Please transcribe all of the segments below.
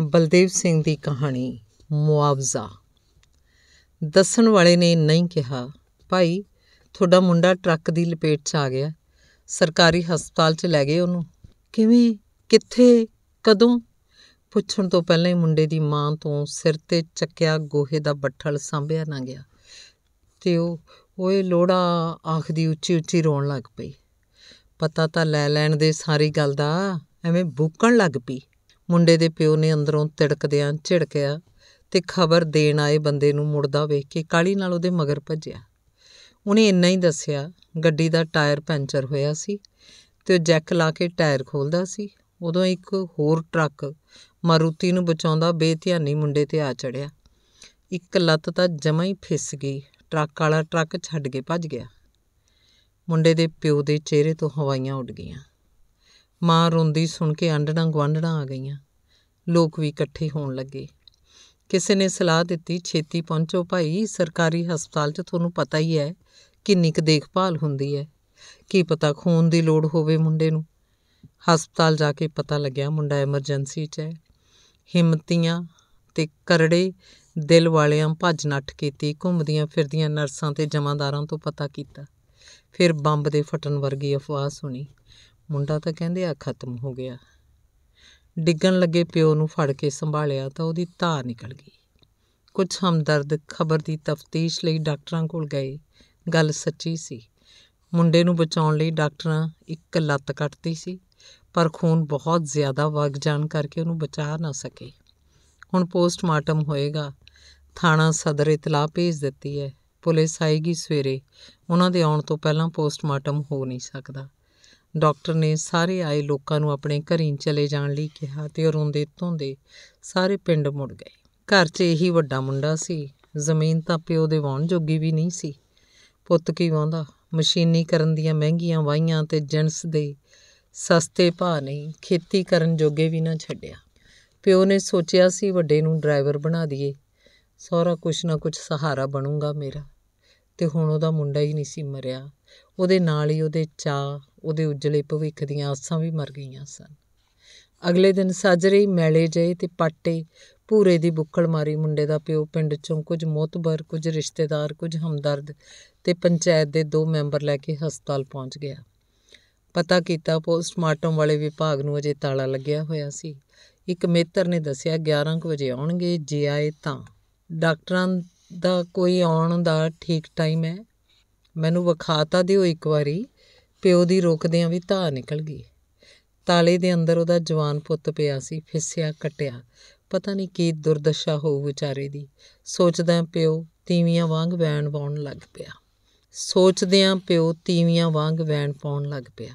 ਬਲਦੇਵ ਸਿੰਘ ਦੀ ਕਹਾਣੀ ਮੁਆਵਜ਼ਾ ਦੱਸਣ ਵਾਲੇ ਨੇ ਨਹੀਂ ਕਿਹਾ ਭਾਈ ਤੁਹਾਡਾ ਮੁੰਡਾ ਟਰੱਕ ਦੀ ਲਪੇਟ 'ਚ ਆ ਗਿਆ ਸਰਕਾਰੀ ਹਸਪਤਾਲ 'ਚ ਲੈ ਗਏ ਉਹਨੂੰ ਕਿਵੇਂ ਕਿੱਥੇ ਕਦੋਂ ਪੁੱਛਣ ਤੋਂ ਪਹਿਲਾਂ ਹੀ ਮੁੰਡੇ ਦੀ ਮਾਂ ਤੋਂ ਸਿਰ ਤੇ ਚੱਕਿਆ ਗੋਹੇ ਦਾ ਬੱਠਲ ਸਾਂਭਿਆ ਨਾ ਗਿਆ ਤੇ ਉਹ ਓਏ ਲੋੜਾ ਆਖਦੀ ਉੱਚੀ ਉੱਚੀ ਰੋਣ ਲੱਗ ਪਈ ਪਤਾ ਤਾਂ ਲੈ ਲੈਣ ਦੇ ਸਾਰੀ ਗੱਲ ਦਾ ਐਵੇਂ ਬੁੱਕਣ ਲੱਗ ਪਈ ਮੁੰਡੇ ਦੇ ਪਿਓ ਨੇ ਅੰਦਰੋਂ ਤਿੜਕਦਿਆਂ ਝਿੜਕਿਆ ਤੇ ਖਬਰ ਦੇਣ ਆਏ ਬੰਦੇ ਨੂੰ ਮੁੜਦਾ ਵੇਖ ਕੇ ਕਾਲੀ ਨਾਲ ਉਹਦੇ ਮਗਰ ਭੱਜਿਆ ਉਹਨੇ ਇੰਨਾ ਹੀ ਦੱਸਿਆ ਗੱਡੀ ਦਾ ਟਾਇਰ ਪੈਂਚਰ ਹੋਇਆ ਸੀ ਤੇ ਉਹ ਜੈਕ ਲਾ ਕੇ ਟਾਇਰ ਖੋਲਦਾ ਸੀ ਉਦੋਂ ਇੱਕ ਹੋਰ ਟਰੱਕ ਮਾਰੂਤੀ ਨੂੰ ਬਚਾਉਂਦਾ ਬੇਧਿਆਨੀ ਮੁੰਡੇ ਤੇ ਆ ਚੜਿਆ ਇੱਕ ਲੱਤ ਤਾਂ ਜਮਾਂ ਹੀ ਫਿਸ ਗਈ ਟਰੱਕ ਵਾਲਾ ਟਰੱਕ ਛੱਡ ਕੇ ਭੱਜ ਗਿਆ ਮੁੰਡੇ ਦੇ ਪਿਓ ਦੇ ਚਿਹਰੇ ਤੋਂ ਹਵਾਈਆਂ ਉੱਡ ਗਈਆਂ ਮਾਂ ਰੋਂਦੀ ਸੁਣ ਕੇ ਅੰਡਣਾ ਗਵਾਂਡਣਾ ਆ ਗਈਆਂ ਲੋਕ ਵੀ ਇਕੱਠੇ ਹੋਣ ਲੱਗੇ ਕਿਸੇ ਨੇ ਸਲਾਹ ਦਿੱਤੀ ਛੇਤੀ ਪਹੁੰਚੋ ਭਾਈ ਸਰਕਾਰੀ ਹਸਪਤਾਲ 'ਚ ਤੁਹਾਨੂੰ ਪਤਾ ਹੀ ਹੈ ਕਿੰਨੀ ਕੁ ਦੇਖਭਾਲ ਹੁੰਦੀ ਹੈ ਕੀ ਪਤਾ ਖੂਨ ਦੀ ਲੋੜ ਹੋਵੇ ਮੁੰਡੇ ਨੂੰ ਹਸਪਤਾਲ ਜਾ ਕੇ ਪਤਾ ਲੱਗਿਆ ਮੁੰਡਾ ਐਮਰਜੈਂਸੀ 'ਚ ਹੈ ਹਿੰਮਤੀਆਂ ਤੇ ਕਰੜੇ ਦਿਲ ਵਾਲਿਆਂ ਭੱਜ ਨੱਠ ਕੀਤੀ ਘੁੰਮਦੀਆਂ ਫਿਰਦੀਆਂ ਨਰਸਾਂ ਤੇ ਜਮਾਦਾਰਾਂ ਤੋਂ ਪਤਾ ਕੀਤਾ ਫਿਰ ਬੰਬ ਦੇ ਫਟਣ ਵਰਗੀ ਅਫਵਾਹ ਸੁਣੀ ਮੁੰਡਾ ਤਾਂ ਕਹਿੰਦੇ ਆ ਖਤਮ ਹੋ ਗਿਆ ਡਿੱਗਣ ਲੱਗੇ ਪਿਓ ਨੂੰ ਫੜ ਕੇ ਸੰਭਾਲਿਆ ਤਾਂ ਉਹਦੀ ਧਾਰ ਨਿਕਲ ਗਈ ਕੁਝ ਹਮਦਰਦ ਖਬਰ ਦੀ ਤਫਤੀਸ਼ ਲਈ ਡਾਕਟਰਾਂ ਕੋਲ ਗਏ ਗੱਲ ਸੱਚੀ ਸੀ ਮੁੰਡੇ ਨੂੰ ਬਚਾਉਣ ਲਈ ਡਾਕਟਰਾਂ ਇੱਕ ਲੱਤ ਕੱਟਤੀ ਸੀ ਪਰ ਖੂਨ ਬਹੁਤ ਜ਼ਿਆਦਾ ਵਗ ਜਾਣ ਕਰਕੇ ਉਹਨੂੰ ਬਚਾ ਨਾ ਸਕੇ ਹੁਣ ਪੋਸਟਮਾਰਟਮ ਹੋਏਗਾ ਥਾਣਾ ਸਦਰ ਇਤਲਾਹ ਭੇਜ ਦਿੱਤੀ ਹੈ ਪੁਲਿਸ ਆਏਗੀ ਸਵੇਰੇ ਉਹਨਾਂ ਦੇ ਆਉਣ ਤੋਂ ਪਹਿਲਾਂ ਪੋਸਟਮਾਰਟਮ ਹੋ ਨਹੀਂ ਸਕਦਾ ਡਾਕਟਰ ਨੇ ਸਾਰੇ ਆਏ ਲੋਕਾਂ ਨੂੰ ਆਪਣੇ ਘਰੀਂ ਚਲੇ ਜਾਣ ਲਈ ਕਿਹਾ ਤੇ ਉਹ ਰੋਂਦੇ ਧੋਂਦੇ ਸਾਰੇ ਪਿੰਡ ਮੁੜ ਗਏ ਘਰ 'ਚ ਇਹੀ ਵੱਡਾ ਮੁੰਡਾ ਸੀ ਜ਼ਮੀਨ ਤਾਂ ਪਿਓ ਦੇ ਵਾਹਣ ਜੋਗੀ ਵੀ ਨਹੀਂ ਸੀ ਪੁੱਤ ਕੀ ਵਾਹੁੰਦਾ ਕਰਨ ਦੀਆਂ ਮਹਿੰਗੀਆਂ ਵਾਹੀਆਂ ਤੇ ਜਿਣਸ ਦੇ ਸਸਤੇ ਭਾਅ ਨਹੀਂ ਖੇਤੀ ਕਰਨ ਜੋਗੇ ਵੀ ਨਾ ਛੱਡਿਆ ਪਿਓ ਨੇ ਸੋਚਿਆ ਸੀ ਵੱਡੇ ਨੂੰ ਡਰਾਈਵਰ ਬਣਾ ਦਈਏ ਸਾਰਾ ਕੁਛ ਨਾ ਕੁਛ ਸਹਾਰਾ ਬਣੂਗਾ ਮੇਰਾ ਤੇ ਹੁਣ ਉਹਦਾ ਮੁੰਡਾ ਹੀ ਨਹੀਂ ਸੀ ਮਰਿਆ ਉਹਦੇ ਨਾਲ ਹੀ ਉਹਦੇ ਚਾ ਉਹਦੇ ਉਜਲੇ ਭਵਿੱਖ ਦੀਆਂ ਆਸਾਂ ਵੀ ਮਰ ਗਈਆਂ ਸਨ ਅਗਲੇ ਦਿਨ ਸਾਜਰੇ ਮੈਲੇ ਜਏ ਤੇ ਪਾਟੇ ਭੂਰੇ ਦੀ ਬੁੱਕਲ ਮਾਰੀ ਮੁੰਡੇ ਦਾ ਪਿਓ ਪਿੰਡ ਚੋਂ ਕੁਝ ਮੋਤਬਰ ਕੁਝ ਰਿਸ਼ਤੇਦਾਰ ਕੁਝ ਹਮਦਰਦ ਤੇ ਪੰਚਾਇਤ ਦੇ ਦੋ ਮੈਂਬਰ ਲੈ ਕੇ ਹਸਪਤਾਲ ਪਹੁੰਚ ਗਿਆ ਪਤਾ ਕੀਤਾ ਪੋਸਟਮਾਰਟਮ ਵਾਲੇ ਵਿਭਾਗ ਨੂੰ ਅਜੇ ਤਾਲਾ ਲੱਗਿਆ ਹੋਇਆ ਸੀ ਇੱਕ ਮੇਤਰ ਨੇ ਦੱਸਿਆ 11 ਵਜੇ ਆਉਣਗੇ ਜੇ ਆਏ ਤਾਂ ਡਾਕਟਰਾਂ ਦਾ ਕੋਈ ਆਉਣ ਦਾ ਠੀਕ ਟਾਈਮ ਹੈ ਮੈਨੂੰ ਵਿਖਾਤਾ ਦਿਓ ਇੱਕ ਵਾਰੀ ਪਿਓ ਦੀ ਰੋਕਦਿਆਂ ਵੀ ਧਾ ਨਿਕਲ ਗਈ ਤਾਲੇ ਦੇ ਅੰਦਰ ਉਹਦਾ ਜਵਾਨ ਪੁੱਤ ਪਿਆ ਸੀ ਫਿਸਿਆ ਕਟਿਆ ਪਤਾ ਨਹੀਂ ਕੀ ਦੁਰਦਸ਼ਾ ਹੋਊ ਵਿਚਾਰੇ ਦੀ ਸੋਚਦਾ ਪਿਓ ਤੀਵੀਆਂ ਵਾਂਗ ਵੈਣ ਪਾਉਣ ਲੱਗ ਪਿਆ ਸੋਚਦਿਆਂ ਪਿਓ ਤੀਵੀਆਂ ਵਾਂਗ ਵੈਣ ਪਾਉਣ ਲੱਗ ਪਿਆ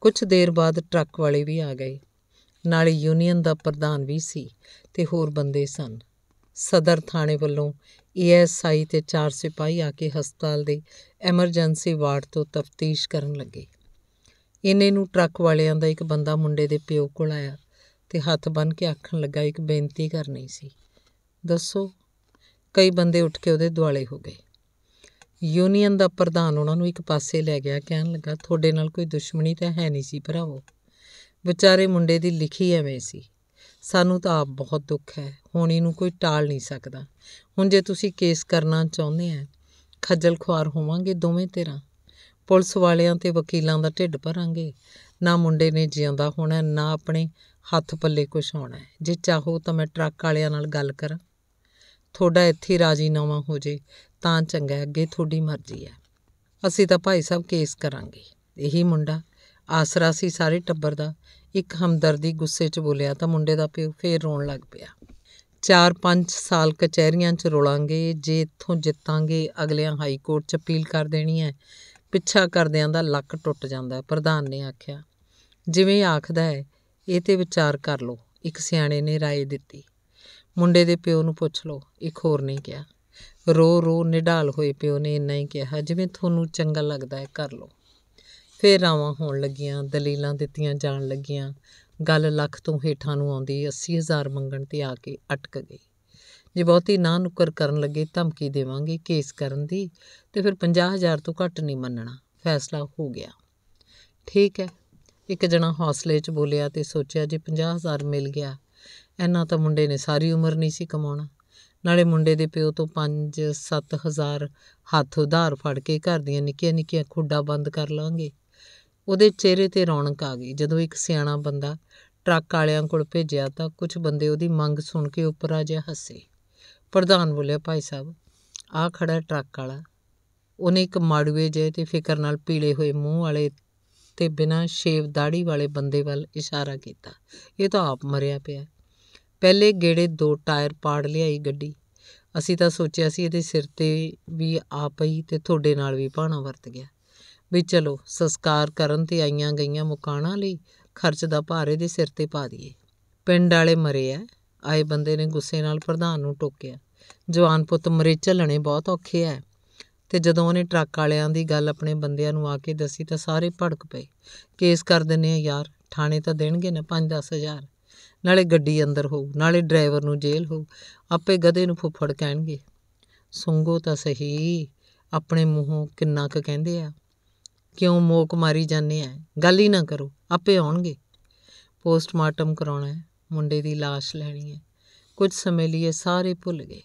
ਕੁਝ ਦੇਰ ਬਾਅਦ ਟਰੱਕ ਵਾਲੇ ਵੀ ਆ ਗਏ ਨਾਲ ਯੂਨੀਅਨ ਦਾ ਪ੍ਰਧਾਨ ਵੀ ਸੀ ਤੇ ਹੋਰ ਬੰਦੇ ਸਨ ਸਦਰ ਥਾਣੇ ਵੱਲੋਂ ਏਐਸਆਈ ਤੇ ਚਾਰ ਸਿਪਾਹੀ ਆ ਕੇ ਹਸਪਤਾਲ ਦੇ ਐਮਰਜੈਂਸੀ ਵਾਰਡ ਤੋਂ ਤਫਤੀਸ਼ ਕਰਨ ਲੱਗੇ ਇਹਨੇ ਨੂੰ ਟਰੱਕ ਵਾਲਿਆਂ ਦਾ ਇੱਕ ਬੰਦਾ ਮੁੰਡੇ ਦੇ ਪਿਓ ਕੋਲ ਆਇਆ ਤੇ ਹੱਥ ਬੰਨ ਕੇ ਆਖਣ ਲੱਗਾ ਇੱਕ ਬੇਨਤੀ ਕਰਨੀ ਸੀ ਦੱਸੋ ਕਈ ਬੰਦੇ ਉੱਠ ਕੇ ਉਹਦੇ ਦੁਆਲੇ ਹੋ ਗਏ ਯੂਨੀਅਨ ਦਾ ਪ੍ਰਧਾਨ ਉਹਨਾਂ ਨੂੰ ਇੱਕ ਪਾਸੇ ਲੈ ਗਿਆ ਕਹਿਣ ਲੱਗਾ ਤੁਹਾਡੇ ਨਾਲ ਕੋਈ ਦੁਸ਼ਮਣੀ ਤਾਂ ਹੈ ਨਹੀਂ ਸੀ ਭਰਾਵੋ ਵਿਚਾਰੇ ਮੁੰਡੇ ਦੀ ਲਿਖੀ ਐਵੇਂ ਸੀ ਸਾਨੂੰ ਤਾਂ ਆਪ ਬਹੁਤ ਦੁੱਖ ਹੈ ਹੁਣ ਇਹਨੂੰ ਕੋਈ ਟਾਲ ਨਹੀਂ ਸਕਦਾ ਹੁਣ ਜੇ ਤੁਸੀਂ ਕੇਸ ਕਰਨਾ ਚਾਹੁੰਦੇ ਆ ਖੱਜਲ ਖੁਆਰ ਹੋਵਾਂਗੇ ਦੋਵੇਂ ਤੇਰਾ ਪੁਲਿਸ ਵਾਲਿਆਂ ਤੇ ਵਕੀਲਾਂ ਦਾ ਢਿੱਡ ਭਰਾਂਗੇ ਨਾ ਮੁੰਡੇ ਨੇ ਜਿਉਂਦਾ ਹੋਣਾ ਨਾ ਆਪਣੇ ਹੱਥ ਪੱਲੇ ਕੁਝ ਹੋਣਾ ਜੇ ਚਾਹੋ ਤਾਂ ਮੈਂ ਟਰੱਕ ਵਾਲਿਆਂ ਨਾਲ ਗੱਲ ਕਰਾਂ ਤੁਹਾਡਾ ਇੱਥੇ ਰਾਜ਼ੀਨਾਮਾ ਹੋ ਜੇ ਤਾਂ ਚੰਗਾ ਅੱਗੇ ਤੁਹਾਡੀ ਮਰਜ਼ੀ ਹੈ ਅਸੀਂ ਤਾਂ ਭਾਈ ਸਾਹਿਬ ਕੇਸ ਕਰਾਂਗੇ ਇਹੀ ਮੁੰਡਾ ਆਸਰਾ ਸੀ ਸਾਰੇ ਟੱਬਰ ਦਾ ਇੱਕ ਹਮਦਰਦੀ ਗੁੱਸੇ 'ਚ ਬੋਲਿਆ ਤਾਂ ਮੁੰਡੇ ਦਾ ਪਿਓ ਫੇਰ ਰੋਣ ਲੱਗ ਪਿਆ 4-5 ਸਾਲ ਕਚਹਿਰੀਆਂ 'ਚ ਰੋਲਾਂਗੇ ਜੇ ਇੱਥੋਂ ਜਿੱਤਾਂਗੇ ਅਗਲਿਆਂ ਹਾਈ ਕੋਰਟ 'ਚ ਅਪੀਲ ਕਰ ਦੇਣੀ ਹੈ ਪਿੱਛਾ ਕਰਦਿਆਂ ਦਾ ਲੱਕ ਟੁੱਟ ਜਾਂਦਾ ਪ੍ਰਧਾਨ ਨੇ ਆਖਿਆ ਜਿਵੇਂ ਆਖਦਾ ਹੈ ਇਹ ਤੇ ਵਿਚਾਰ ਕਰ ਲਓ ਇੱਕ ਸਿਆਣੇ ਨੇ رائے ਦਿੱਤੀ ਮੁੰਡੇ ਦੇ ਪਿਓ ਨੂੰ ਪੁੱਛ ਲਓ ਇੱਕ ਹੋਰ ਨੇ ਕਿਹਾ ਰੋ ਰੋ ਨਿਢਾਲ ਹੋਏ ਪਿਓ ਨੇ ਇੰਨਾ ਹੀ ਕਿਹਾ ਜਿਵੇਂ ਤੁਹਾਨੂੰ ਚੰਗਾ ਲੱਗਦਾ ਹੈ ਕਰ ਲਓ ਫਿਰ ਰਾਵਾਂ ਹੋਣ ਲੱਗੀਆਂ ਦਲੀਲਾਂ ਦਿੱਤੀਆਂ ਜਾਣ ਲੱਗੀਆਂ ਗੱਲ ਲੱਖ ਤੋਂ ਹੇਠਾਂ ਨੂੰ ਆਉਂਦੀ 80000 ਮੰਗਣ ਤੇ ਆ ਕੇ ਅਟਕ ਗਈ ਜੇ ਬਹੁਤੀ ਨਾ ਨੁਕਰ ਕਰਨ ਲੱਗੇ ਧਮਕੀ ਦੇਵਾਂਗੇ ਕੇਸ ਕਰਨ ਦੀ ਤੇ ਫਿਰ 50000 ਤੋਂ ਘੱਟ ਨਹੀਂ ਮੰਨਣਾ ਫੈਸਲਾ ਹੋ ਗਿਆ ਠੀਕ ਹੈ ਇੱਕ ਜਣਾ ਹੌਸਲੇ 'ਚ ਬੋਲਿਆ ਤੇ ਸੋਚਿਆ ਜੇ 50000 ਮਿਲ ਗਿਆ ਐਨਾ ਤਾਂ ਮੁੰਡੇ ਨੇ ਸਾਰੀ ਉਮਰ ਨਹੀਂ ਸੀ ਕਮਾਉਣਾ ਨਾਲੇ ਮੁੰਡੇ ਦੇ ਪਿਓ ਤੋਂ 5-7000 ਹੱਥ ਉਧਾਰ ਫੜ ਕੇ ਘਰ ਦੀਆਂ ਨਿੱਕੀਆਂ ਨਿੱਕੀਆਂ ਖੁੱਡਾਂ ਬੰਦ ਕਰ ਲਾਂਗੇ ਉਹਦੇ ਚਿਹਰੇ ਤੇ ਰੌਣਕ ਆ ਗਈ ਜਦੋਂ ਇੱਕ ਸਿਆਣਾ ਬੰਦਾ ਟਰੱਕ ਵਾਲਿਆਂ ਕੋਲ ਭੇਜਿਆ ਤਾਂ ਕੁਝ ਬੰਦੇ ਉਹਦੀ ਮੰਗ ਸੁਣ ਕੇ ਉੱਪਰ ਆ ਜਿਹਾ ਹੱਸੇ ਪ੍ਰਧਾਨ ਬੋਲਿਆ ਭਾਈ ਸਾਹਿਬ ਆ ਖੜਾ ਟਰੱਕ ਵਾਲਾ ਉਹਨੇ ਇੱਕ ਮਾੜੂਏ ਜਿਹੇ ਤੇ ਫਿਕਰ ਨਾਲ ਪੀਲੇ ਹੋਏ ਮੂੰਹ ਵਾਲੇ ਤੇ ਬਿਨਾਂ ਸ਼ੇਵ ਦਾੜੀ ਵਾਲੇ ਬੰਦੇ ਵੱਲ ਇਸ਼ਾਰਾ ਕੀਤਾ ਇਹ ਤਾਂ ਆਪ ਮਰਿਆ ਪਿਆ ਪਹਿਲੇ ਗੇੜੇ ਦੋ ਟਾਇਰ ਪਾੜ ਲਿਆਈ ਗੱਡੀ ਅਸੀਂ ਤਾਂ ਸੋਚਿਆ ਸੀ ਇਹਦੇ ਸਿਰ ਤੇ ਵੀ ਆਪ ਹੀ ਤੇ ਤੁਹਾਡੇ ਨਾਲ ਵੀ ਭਾਣਾ ਵਰਤ ਗਿਆ ਵੀ ਚਲੋ ਸੰਸਕਾਰ ਕਰਨ ਤੇ ਆਈਆਂ ਗਈਆਂ ਮੁਕਾਣਾ ਲਈ ਖਰਚ ਦਾ ਭਾਰ ਇਹਦੇ ਸਿਰ ਤੇ ਪਾ ਦਈਏ ਪਿੰਡ ਵਾਲੇ ਮਰੇ ਐ ਆਏ ਬੰਦੇ ਨੇ ਗੁੱਸੇ ਨਾਲ ਪ੍ਰਧਾਨ ਨੂੰ ਟੋਕਿਆ ਜਵਾਨ ਪੁੱਤ ਮਰੇ ਝੱਲਣੇ ਬਹੁਤ ਔਖੇ ਐ ਤੇ ਜਦੋਂ ਉਹਨੇ ਟਰੱਕ ਵਾਲਿਆਂ ਦੀ ਗੱਲ ਆਪਣੇ ਬੰਦਿਆਂ ਨੂੰ ਆ ਕੇ ਦੱਸੀ ਤਾਂ ਸਾਰੇ ਭੜਕ ਪਏ ਕੇਸ ਕਰ ਦਿੰਨੇ ਆ ਯਾਰ ਥਾਣੇ ਤਾਂ ਦੇਣਗੇ ਨਾ 5-10000 ਨਾਲੇ ਗੱਡੀ ਅੰਦਰ ਹੋਊ ਨਾਲੇ ਡਰਾਈਵਰ ਨੂੰ ਜੇਲ੍ਹ ਹੋ ਆਪੇ ਗਧੇ ਨੂੰ ਫੁੱਫੜ ਕਹਿਣਗੇ ਸੁੰਗੋ ਤਾਂ ਸਹੀ ਆਪਣੇ ਮੂੰਹੋਂ ਕਿੰਨਾ ਕੁ ਕਹਿੰਦੇ ਆ ਕਿਉਂ ਮੋਕ ਮਾਰੀ ਜਾਂਦੇ ਐ ਗੱਲ ਹੀ ਨਾ ਕਰੋ ਆਪੇ ਆਉਣਗੇ ਪੋਸਟਮਾਰਟਮ ਕਰਾਉਣਾ ਹੈ ਮੁੰਡੇ ਦੀ লাশ ਲੈਣੀ ਹੈ ਕੁਝ ਸਮੇਂ ਲਈ ਇਹ ਸਾਰੇ ਭੁੱਲ ਗਏ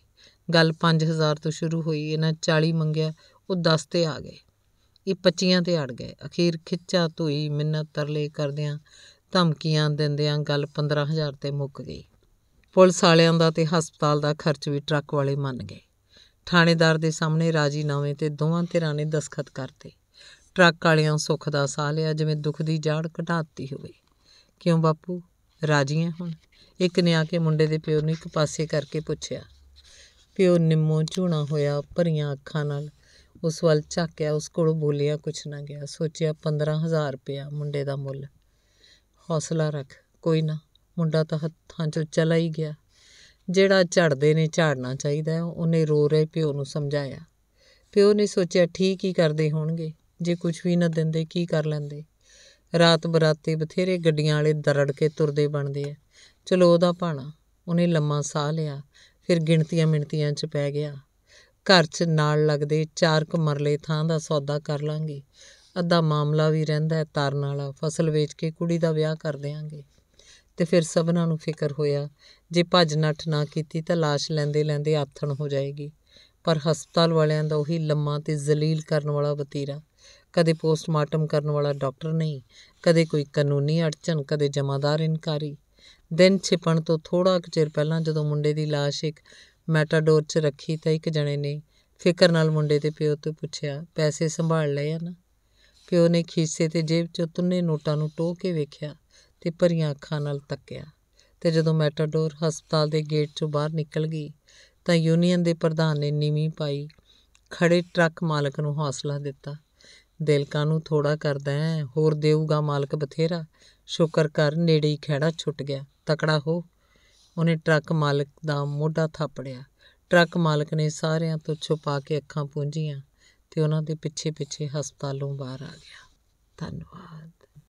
ਗੱਲ 5000 ਤੋਂ ਸ਼ੁਰੂ ਹੋਈ ਇਹਨਾਂ 40 ਮੰਗਿਆ ਉਹ 10 ਤੇ ਆ ਗਏ ਇਹ 25 ਤੇ ਅੜ ਗਏ ਅਖੀਰ ਖਿੱਚਾ ਧੋਈ ਮਿੰਨਤ ਤਰਲੇ ਕਰਦਿਆਂ ਧਮਕੀਆਂ ਦਿੰਦਿਆਂ ਗੱਲ 15000 ਤੇ ਮੁੱਕ ਗਈ ਪੁਲਿਸ ਵਾਲਿਆਂ ਦਾ ਤੇ ਹਸਪਤਾਲ ਦਾ ਖਰਚ ਵੀ ਟਰੱਕ ਵਾਲੇ ਮੰਨ ਗਏ ਥਾਣੇਦਾਰ ਦੇ ਸਾਹਮਣੇ ਰਾਜੀ ਨਾਵੇਂ ਤੇ ਦੋਵਾਂ ਧਿਰਾਂ ਨੇ ਦਸਖਤ ਕਰਤੇ ਟਰੱਕ ਵਾਲਿਆਂ ਸੁੱਖ ਦਾ ਸਾਹ ਲਿਆ ਜਿਵੇਂ ਦੁੱਖ ਦੀ ਜੜ ਘਟਾਤੀ ਹੋਵੇ ਕਿਉਂ ਬਾਪੂ ਰਾਜੀ ਹੈ ਹੁਣ ਇੱਕ ਨੇ ਆ ਕੇ ਮੁੰਡੇ ਦੇ ਪਿਓ ਨੂੰ ਇੱਕ ਪਾਸੇ ਕਰਕੇ ਪੁੱਛਿਆ ਪਿਓ ਨਿੰਮੋ ਝੂਣਾ ਹੋਇਆ ਭਰੀਆਂ ਅੱਖਾਂ ਨਾਲ ਉਸ ਵੱਲ ਝਾਕਿਆ ਉਸ ਕੋਲ ਬੋਲਿਆ ਕੁਛ ਨਾ ਗਿਆ ਸੋਚਿਆ 15000 ਰੁਪਇਆ ਮੁੰਡੇ ਦਾ ਮੁੱਲ ਹੌਸਲਾ ਰੱਖ ਕੋਈ ਨਾ ਮੁੰਡਾ ਤਾਂ ਹੱਥਾਂ 'ਚੋਂ ਚਲਾ ਹੀ ਗਿਆ ਜਿਹੜਾ ਝੜਦੇ ਨੇ ਝਾੜਨਾ ਚਾਹੀਦਾ ਉਹਨੇ ਰੋ ਰਹੇ ਪਿਓ ਨੂੰ ਸਮਝਾਇਆ ਪਿਓ ਨੇ ਸੋਚਿਆ ਠੀਕ ਹੀ ਕਰਦੇ ਹੋਣਗੇ ਜੇ ਕੁਝ ਵੀ ਨਾ ਦਿੰਦੇ ਕੀ ਕਰ ਲੈਂਦੇ ਰਾਤ ਬਰਾਤੇ ਬਥੇਰੇ ਗੱਡੀਆਂ ਵਾਲੇ ਦਰੜ ਕੇ ਤੁਰਦੇ ਬਣਦੇ ਐ ਚਲੋ ਉਹਦਾ ਭਾਣਾ ਉਹਨੇ ਲੰਮਾ ਸਾਹ ਲਿਆ ਫਿਰ ਗਿਣਤੀਆਂ ਮਿੰਟੀਆਂ 'ਚ ਪੈ ਗਿਆ ਘਰ 'ਚ ਨਾਲ ਲੱਗਦੇ ਚਾਰ ਕੁ ਮਰਲੇ ਥਾਂ ਦਾ ਸੌਦਾ ਕਰ ਲਾਂਗੇ ਅੱਧਾ ਮਾਮਲਾ ਵੀ ਰਹਿੰਦਾ ਤਰਨ ਵਾਲਾ ਫਸਲ ਵੇਚ ਕੇ ਕੁੜੀ ਦਾ ਵਿਆਹ ਕਰ ਦੇਾਂਗੇ ਤੇ ਫਿਰ ਸਭਨਾਂ ਨੂੰ ਫਿਕਰ ਹੋਇਆ ਜੇ ਭੱਜ ਨੱਠ ਨਾ ਕੀਤੀ ਤਾਂ লাশ ਲੈਂਦੇ ਲੈਂਦੇ ਆਥਣ ਹੋ ਜਾਏਗੀ ਪਰ ਹਸਪਤਾਲ ਵਾਲਿਆਂ ਦਾ ਉਹੀ ਲੰਮਾ ਤੇ ਜ਼ਲੀਲ ਕਰਨ ਵਾਲਾ ਵਤੀਰਾ ਕਦੇ ਪੋਸਟਮਾਰਟਮ ਕਰਨ ਵਾਲਾ ਡਾਕਟਰ ਨਹੀਂ ਕਦੇ ਕੋਈ ਕਾਨੂੰਨੀ ਅੜਚਨ ਕਦੇ ਜਮਾਦਾਰ ਇਨਕਾਰੀ ਦਿਨ ਛਿਪਣ ਤੋਂ ਥੋੜਾ ਕੁ ਚਿਰ ਪਹਿਲਾਂ ਜਦੋਂ ਮੁੰਡੇ ਦੀ লাশ ਇੱਕ ਮੈਟਾਡੋਰ 'ਚ ਰੱਖੀ ਤਾਂ ਇੱਕ ਜਣੇ ਨੇ ਫਿਕਰ ਨਾਲ ਮੁੰਡੇ ਦੇ ਪਿਓ ਤੋਂ ਪੁੱਛਿਆ ਪੈਸੇ ਸੰਭਾਲ ਲਏ ਆ ਨਾ ਪਿਓ ਨੇ ਖੀਸੇ ਤੇ ਜੇਬ 'ਚੋਂ ਤੁੰਨੇ ਨੋਟਾਂ ਨੂੰ ਟੋਹ ਕੇ ਵੇਖਿਆ ਤੇ ਭਰੀਆਂ ਅੱਖਾਂ ਨਾਲ ਤੱਕਿਆ ਤੇ ਜਦੋਂ ਮੈਟਾਡੋਰ ਹਸਪਤਾਲ ਦੇ ਗੇਟ 'ਚੋਂ ਬਾਹਰ ਨਿਕਲ ਗਈ ਤਾਂ ਯੂਨੀਅਨ ਦੇ ਪ੍ਰਧਾਨ ਨੇ ਨੀਵੀਂ ਪਾਈ ਖੜੇ ਟਰੱਕ ਮਾਲਕ ਨੂੰ ਹੌਸਲਾ ਦਿੱਤਾ ਦਿਲ ਨੂੰ ਥੋੜਾ ਕਰਦਾ ਹੈ ਹੋਰ ਦੇਊਗਾ ਮਾਲਕ ਬਥੇਰਾ। ਸ਼ੁਕਰ ਕਰ ਨੇੜੇ ਹੀ ਖੜਾ ਛੁੱਟ ਗਿਆ। ਤਕੜਾ ਹੋ। ਉਹਨੇ ਟਰੱਕ ਮਾਲਕ ਦਾ ਮੋਢਾ ਥਾਪੜਿਆ। ਟਰੱਕ ਮਾਲਕ ਨੇ ਸਾਰਿਆਂ ਤੋਂ ਛੁਪਾ ਕੇ ਅੱਖਾਂ ਪੂੰਝੀਆਂ ਤੇ ਉਹਨਾਂ ਦੇ ਪਿੱਛੇ-ਪਿੱਛੇ ਹਸਪਤਾਲੋਂ ਬਾਹਰ ਆ ਗਿਆ। ਧੰਨਵਾਦ।